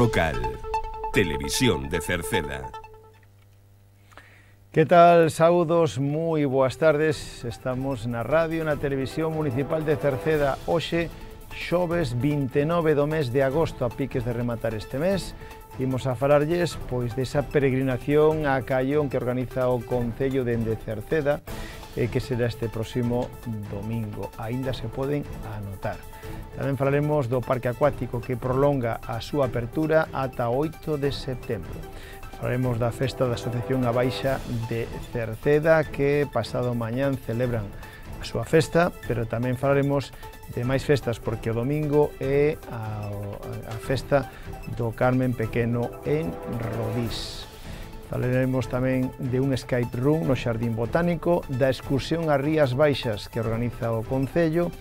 local. Televisión de Cerceda. Que tal? Saudos, moi boas tardes. Estamos na radio, na televisión municipal de Cerceda. Hoxe, xoves 29 do mes de agosto, a piques de rematar este mes. Imos a falarlles pois desa peregrinación a Callón que organiza o Concello Ende Cerceda eh, que será este próximo domingo. Aínda se poden anotar. Tamén falaremos do parque acuático que prolonga a súa apertura ata 8 de setembro. Falaremos da festa da Asociación A Baixa de Cerceda que pasado mañán celebran a súa festa, pero tamén falaremos de máis festas, porque o domingo é a, a festa do Carmen Pequeno en Rodís. Falaremos tamén de un Skype Room no Xardín Botánico, da excursión a Rías Baixas que organiza o Concello,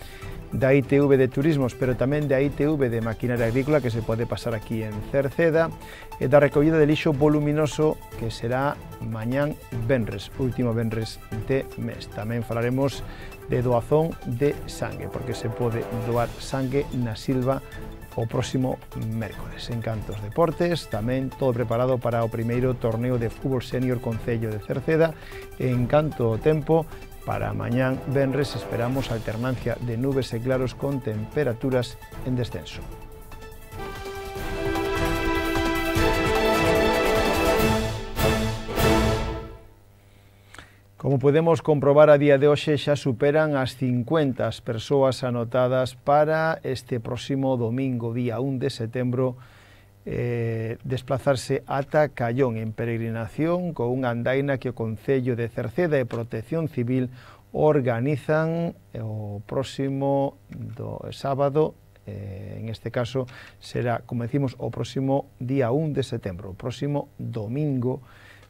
da ITV de Turismos, pero tamén da ITV de Maquinaria Agrícola que se pode pasar aquí en Cerceda, e da recollida de lixo voluminoso que será mañán Benres, último Benres de mes. Tamén falaremos de doazón de sangue, porque se pode doar sangue na silva o próximo mércores. En cantos deportes, tamén todo preparado para o primeiro torneo de fútbol senior Concello de Cerceda. En canto tempo, para mañán venres esperamos alternancia de nubes e claros con temperaturas en descenso. Como podemos comprobar a día de hoxe xa superan as 50 as persoas anotadas para este próximo domingo, día 1 de setembro, eh, desplazarse ata Callón en peregrinación con unha andaina que o Concello de Cerceda e Protección Civil organizan eh, o próximo do sábado eh, en este caso será, como decimos, o próximo día 1 de setembro, o próximo domingo,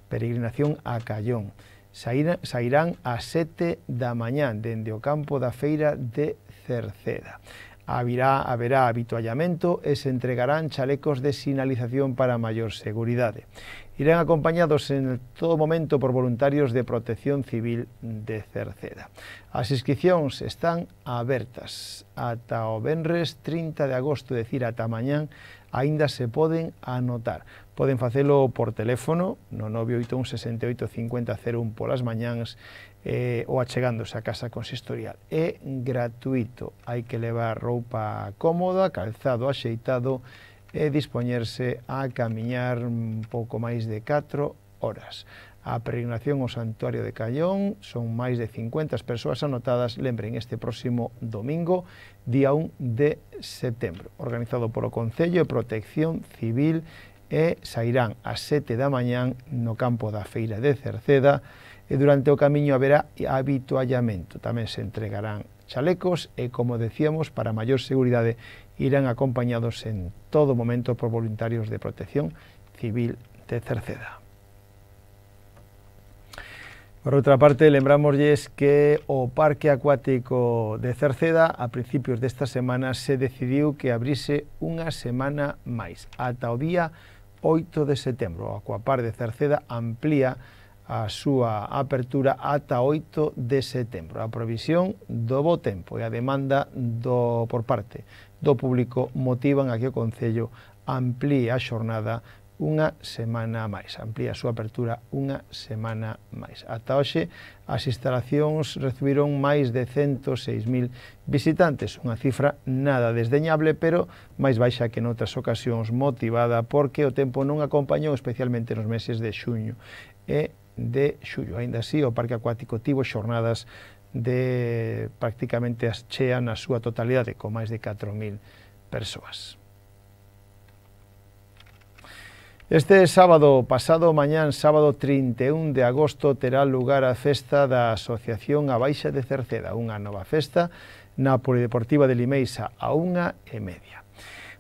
peregrinación a Callón sairán ás 7 da mañán dende o campo da feira de Cerceda. Habirá, haberá habituallamento e se entregarán chalecos de sinalización para maior seguridade. Irán acompañados en todo momento por voluntarios de protección civil de Cerceda. As inscripcións están abertas ata o Benres 30 de agosto, decir, ata mañán, aínda se poden anotar. Poden facelo por teléfono no 981-68-5001 polas mañáns eh, ou achegándose á casa consistorial. É gratuito, hai que levar roupa cómoda, calzado axeitado e dispoñerse a camiñar un pouco máis de 4 horas. A peregrinación ao Santuario de Callón son máis de 50 persoas anotadas, lembren, este próximo domingo, día 1 de setembro, organizado polo Concello de Protección Civil e sairán ás 7 da mañán no campo da Feira de Cerceda e durante o camiño haberá habituallamento. Tamén se entregarán chalecos e, como decíamos, para maior seguridade irán acompañados en todo momento por voluntarios de protección civil de Cerceda. Por outra parte, lembramos que o Parque Acuático de Cerceda a principios desta semana se decidiu que abrise unha semana máis, ata o día 8 de setembro. O Acuapar de Cerceda amplía a súa apertura ata 8 de setembro. A provisión do bo tempo e a demanda do, por parte do público motivan a que o Concello amplíe a xornada unha semana máis. Amplía a súa apertura unha semana máis. Ata hoxe, as instalacións recibiron máis de 106.000 visitantes, unha cifra nada desdeñable, pero máis baixa que noutras ocasións, motivada porque o tempo non acompañou especialmente nos meses de xuño e de xullo. Ainda así, o Parque Acuático tivo xornadas de prácticamente as chea na súa totalidade, con máis de 4.000 persoas. Este sábado, pasado mañán, sábado 31 de agosto, terá lugar a festa da Asociación A Baixa de Cerceda, unha nova festa na Polideportiva de Limeixa a unha e media.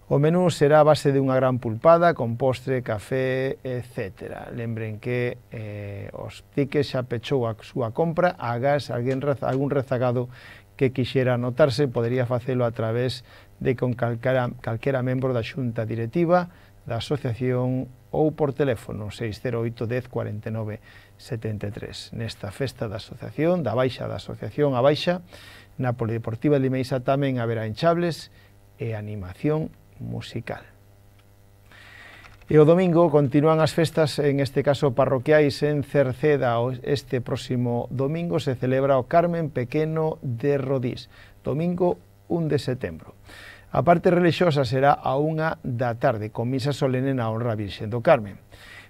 O menú será a base de unha gran pulpada con postre, café, etc. Lembren que eh, os tiques xa pechou a súa compra, agas alguén algún rezagado que quixera anotarse podería facelo a través de con calquera, calquera membro da xunta directiva, da asociación ou por teléfono 608 10 73 nesta festa da asociación, da baixa da asociación a baixa, na Polideportiva de Limeixa tamén haberá enchables e animación musical. E o domingo continúan as festas, en este caso parroquiais en Cerceda. Este próximo domingo se celebra o Carmen Pequeno de Rodís, domingo 1 de setembro. A parte relixiosa será a unha da tarde, con misa solene na honra Virxen do Carmen.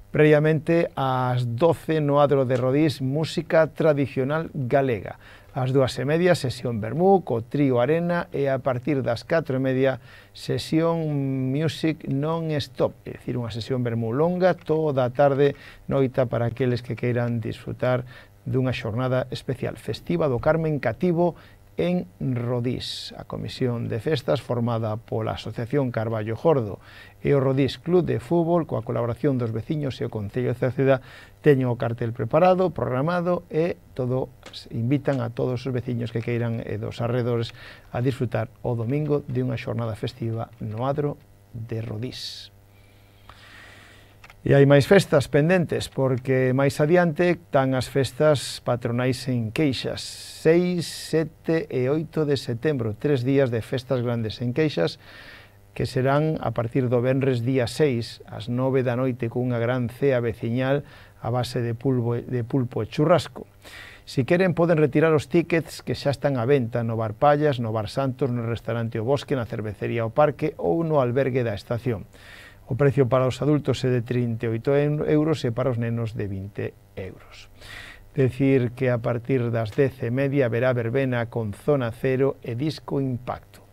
Previamente, ás 12 no adro de Rodís, música tradicional galega. Ás dúas e media, sesión Bermú, co trío Arena, e a partir das 4 e media, sesión Music Non-Stop, é dicir, unha sesión Bermú longa, toda a tarde, noita para aqueles que queiran disfrutar dunha xornada especial, festiva do Carmen Cativo en Rodís. A Comisión de Festas formada pola Asociación Carballo Jordo e o Rodís Club de Fútbol coa colaboración dos veciños e o Concello de Cidade teñen o cartel preparado, programado e todo invitan a todos os veciños que queiran e dos arredores a disfrutar o domingo de unha xornada festiva no Adro de Rodís. E hai máis festas pendentes, porque máis adiante tan as festas patronais en Queixas. 6, 7 e 8 de setembro, tres días de festas grandes en Queixas, que serán a partir do Benres día 6, ás 9 da noite, cunha gran cea veciñal a base de pulpo, de pulpo e churrasco. Si queren, poden retirar os tickets que xa están á venta no Bar Pallas, no Bar Santos, no restaurante O Bosque, na cervecería O Parque ou no albergue da estación. O precio para os adultos é de 38 euros e para os nenos de 20 euros. Decir que a partir das 10 e media verá verbena con zona cero e disco impacto.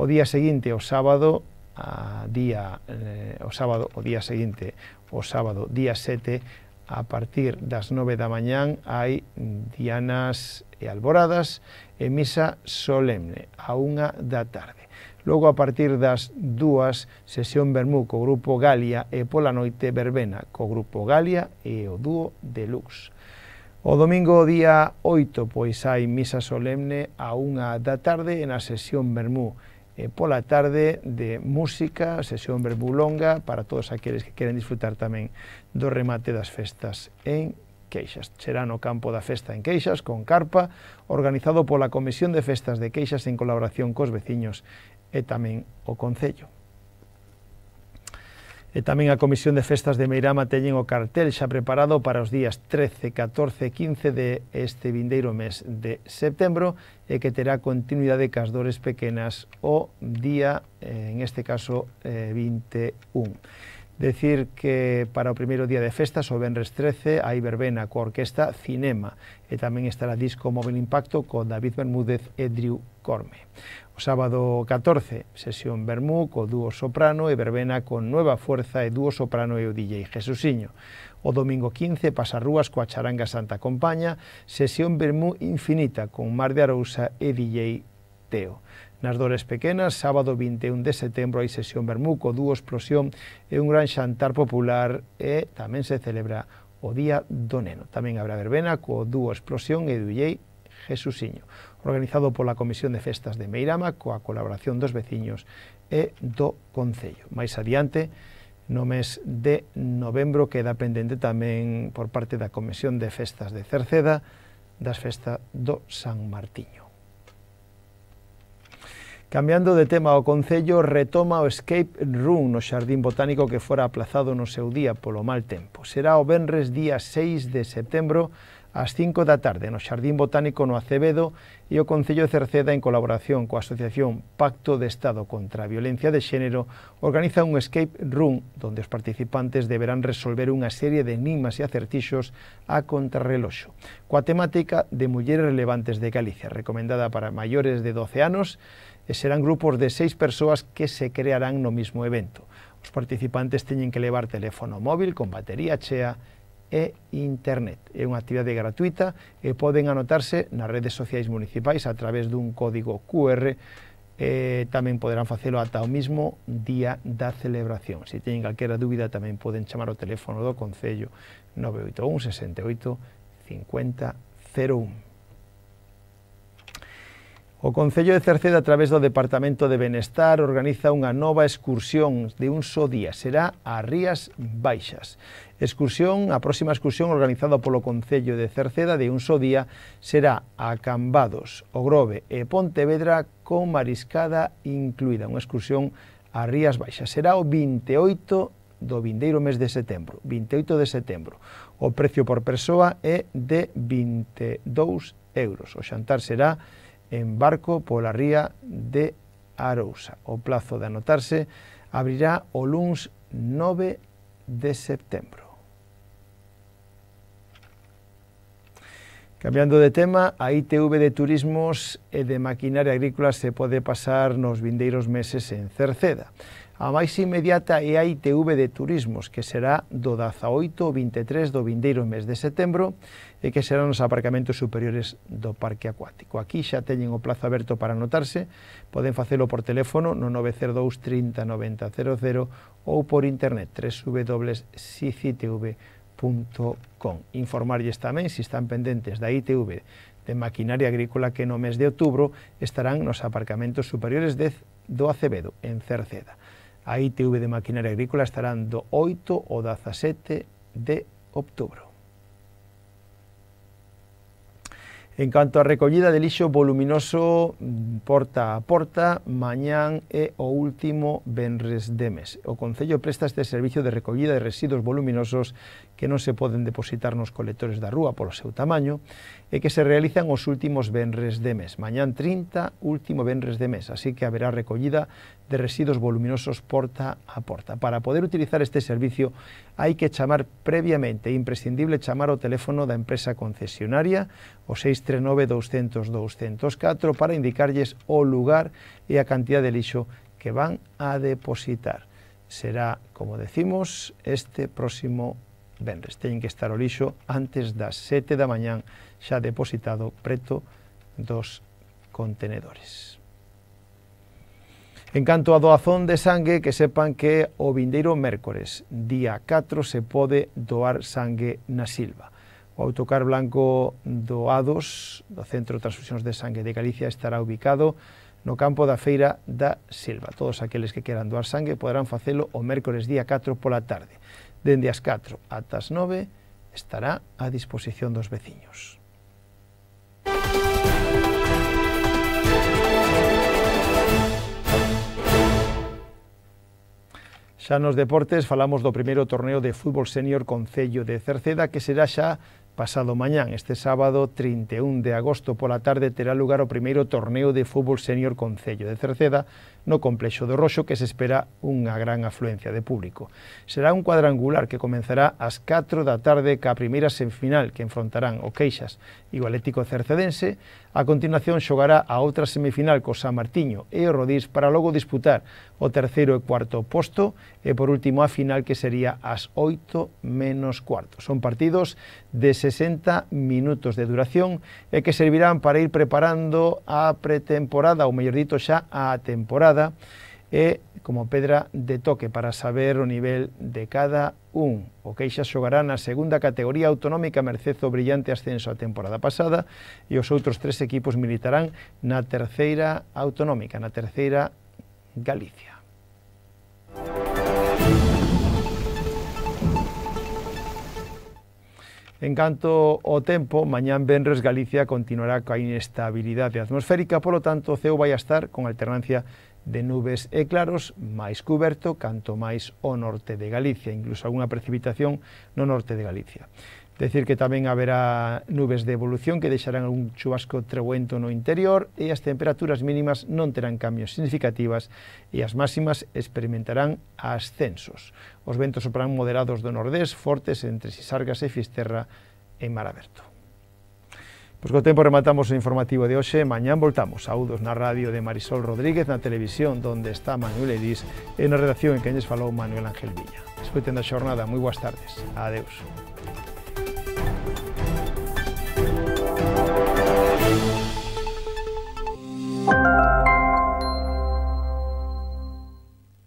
O día seguinte, o sábado, a día, eh, o sábado, o día seguinte, o sábado, día 7, a partir das 9 da mañán hai dianas e alboradas e misa solemne a unha da tarde. Logo a partir das dúas, sesión Bermú co grupo Galia e pola noite Verbena co grupo Galia e o dúo Deluxe. O domingo día 8 pois hai misa solemne a unha da tarde na sesión Bermú e pola tarde de música, sesión Bermú longa para todos aqueles que queren disfrutar tamén do remate das festas en Queixas. Será no campo da festa en Queixas, con carpa, organizado pola Comisión de Festas de Queixas en colaboración cos veciños e tamén o Concello. E tamén a Comisión de Festas de Meirama teñen o cartel xa preparado para os días 13, 14 e 15 de este vindeiro mes de setembro e que terá continuidade cas dores pequenas o día, eh, en este caso, 21. Eh, Decir que para o primeiro día de festas, o Benres 13, hai verbena coa orquesta Cinema e tamén estará disco Móvil Impacto con David Bermúdez e Drew Corme. O sábado 14, sesión Bermú co dúo soprano e verbena con Nueva Fuerza e dúo soprano e o DJ Jesusiño. O domingo 15, pasarrúas coa charanga Santa Compaña, sesión Bermú infinita con Mar de Arousa e DJ Teo. Nas Dores Pequenas, sábado 21 de setembro, hai sesión Bermú co dúo Explosión e un gran xantar popular e tamén se celebra o Día do Neno. Tamén habrá verbena co dúo Explosión e DJ Jesusiño organizado pola Comisión de Festas de Meirama coa colaboración dos veciños e do Concello. Mais adiante, no mes de novembro queda pendente tamén por parte da Comisión de Festas de Cerceda das festas do San Martiño. Cambiando de tema, o Concello retoma o Escape Room no Xardín Botánico que fora aplazado no seu día polo mal tempo. Será o Benres día 6 de setembro ás 5 da tarde no Xardín Botánico no Acevedo e o Concello de Cerceda en colaboración coa Asociación Pacto de Estado contra a Violencia de Xénero organiza un escape room donde os participantes deberán resolver unha serie de enigmas e acertixos a contrarreloxo coa temática de mulleres relevantes de Galicia recomendada para maiores de 12 anos e serán grupos de seis persoas que se crearán no mismo evento. Os participantes teñen que levar teléfono móvil con batería chea e internet. É unha actividade gratuita e poden anotarse nas redes sociais municipais a través dun código QR eh, tamén poderán facelo ata o mismo día da celebración. Se teñen calquera dúbida tamén poden chamar o teléfono do Concello 981 68 50 01. O Concello de Cerceda, a través do Departamento de Benestar, organiza unha nova excursión de un só día. Será a Rías Baixas. Excursión, a próxima excursión organizada polo Concello de Cerceda de un só día será a Cambados, Ogrove e Pontevedra con mariscada incluída. Unha excursión a Rías Baixas. Será o 28 do vindeiro mes de setembro, 28 de setembro. O precio por persoa é de 22 euros. O xantar será en barco pola ría de Arousa. O plazo de anotarse abrirá o luns 9 de setembro. Cambiando de tema, a ITV de Turismos e de Maquinaria Agrícola se pode pasar nos vindeiros meses en Cerceda. A máis inmediata é a ITV de Turismos, que será do 18 ao 23 do vindeiro mes de setembro e que serán nos aparcamentos superiores do parque acuático. Aquí xa teñen o plazo aberto para anotarse, poden facelo por teléfono no 902 30 90 ou por internet www.sicitv.com. Informarlles tamén se están pendentes da ITV de maquinaria agrícola que no mes de outubro estarán nos aparcamentos superiores de do Acevedo, en Cerceda. A ITV de Maquinaria Agrícola estarán do 8 ao 17 de outubro. En canto a recollida de lixo voluminoso porta a porta, mañán é o último venres de mes. O Concello presta este servicio de recollida de residuos voluminosos que non se poden depositar nos colectores da rúa polo seu tamaño e que se realizan os últimos venres de mes. Mañán 30, último venres de mes, así que haberá recollida de residuos voluminosos porta a porta. Para poder utilizar este servicio hai que chamar previamente, imprescindible chamar o teléfono da empresa concesionaria o 639 200 204 para indicarlles o lugar e a cantidad de lixo que van a depositar. Será, como decimos, este próximo vendres. Teñen que estar o lixo antes das 7 da mañán xa depositado preto dos contenedores. En canto a doazón de sangue, que sepan que o vindeiro mércores, día 4, se pode doar sangue na Silva. O autocar blanco doados do Centro de Transfusións de Sangue de Galicia estará ubicado no campo da Feira da Silva. Todos aqueles que queran doar sangue poderán facelo o mércores día 4 pola tarde. Dende as 4 ata as 9 estará a disposición dos veciños. Xa nos deportes falamos do primeiro torneo de fútbol senior Concello de Cerceda que será xa pasado mañán. Este sábado 31 de agosto pola tarde terá lugar o primeiro torneo de fútbol senior Concello de Cerceda no complexo do Roxo que se espera unha gran afluencia de público. Será un cuadrangular que comenzará ás 4 da tarde ca primeira semifinal que enfrontarán o Queixas e o Atlético Cercedense. A continuación xogará a outra semifinal co San Martiño e o Rodís para logo disputar o terceiro e cuarto posto e por último a final que sería ás 8 menos cuarto. Son partidos de 60 minutos de duración e que servirán para ir preparando a pretemporada, ou mellor dito xa a temporada cada e como pedra de toque para saber o nivel de cada un. O Queixa xogará na segunda categoría autonómica Mercezo o brillante ascenso a temporada pasada e os outros tres equipos militarán na terceira autonómica, na terceira Galicia. En canto o tempo, mañán Benres Galicia continuará coa inestabilidade atmosférica, polo tanto o ceo vai a estar con alternancia de nubes e claros, máis cuberto, canto máis o norte de Galicia, incluso algunha precipitación no norte de Galicia. Decir que tamén haberá nubes de evolución que deixarán un chubasco treguento no interior e as temperaturas mínimas non terán cambios significativas e as máximas experimentarán ascensos. Os ventos soprarán moderados do nordés, fortes entre Sisargas e Fisterra en mar aberto. Pois co tempo rematamos o informativo de hoxe, mañán voltamos. Saudos na radio de Marisol Rodríguez, na televisión donde está Manuel Edís e na redacción en que lles falou Manuel Ángel Villa. Escoiten da xornada, moi boas tardes. Adeus.